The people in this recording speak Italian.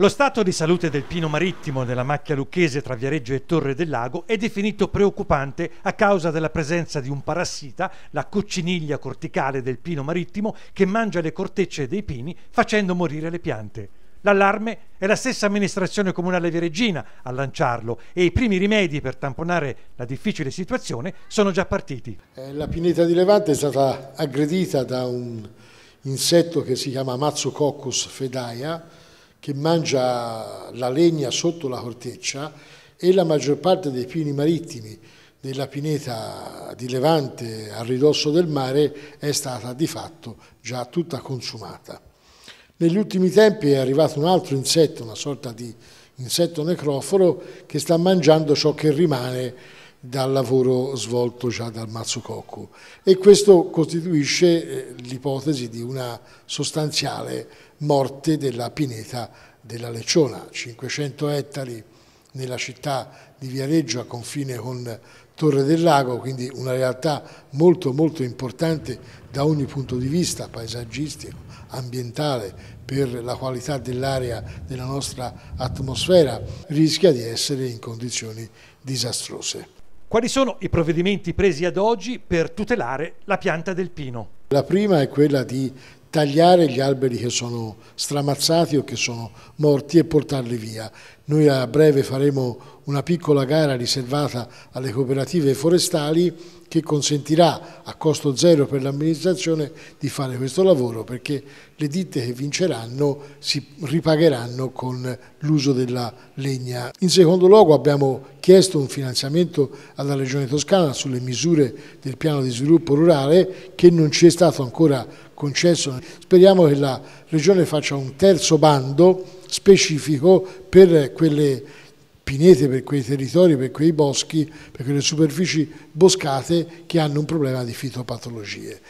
Lo stato di salute del pino marittimo della macchia lucchese tra Viareggio e Torre del Lago è definito preoccupante a causa della presenza di un parassita, la cocciniglia corticale del pino marittimo, che mangia le cortecce dei pini facendo morire le piante. L'allarme è la stessa amministrazione comunale viareggina a lanciarlo e i primi rimedi per tamponare la difficile situazione sono già partiti. Eh, la pineta di Levante è stata aggredita da un insetto che si chiama Mazzococcus fedaia, che mangia la legna sotto la corteccia e la maggior parte dei pini marittimi della pineta di Levante a ridosso del mare è stata di fatto già tutta consumata. Negli ultimi tempi è arrivato un altro insetto, una sorta di insetto necroforo, che sta mangiando ciò che rimane dal lavoro svolto già dal Mazzucocco e questo costituisce eh, l'ipotesi di una sostanziale morte della pineta della Lecciona, 500 ettari nella città di Viareggio a confine con Torre del Lago, quindi una realtà molto molto importante da ogni punto di vista paesaggistico, ambientale, per la qualità dell'aria, della nostra atmosfera, rischia di essere in condizioni disastrose. Quali sono i provvedimenti presi ad oggi per tutelare la pianta del pino? La prima è quella di tagliare gli alberi che sono stramazzati o che sono morti e portarli via. Noi a breve faremo una piccola gara riservata alle cooperative forestali che consentirà a costo zero per l'amministrazione di fare questo lavoro perché le ditte che vinceranno si ripagheranno con l'uso della legna. In secondo luogo abbiamo chiesto un finanziamento alla Regione Toscana sulle misure del piano di sviluppo rurale che non ci è stato ancora concesso. Speriamo che la Regione faccia un terzo bando specifico per quelle pinete, per quei territori, per quei boschi, per quelle superfici boscate che hanno un problema di fitopatologie.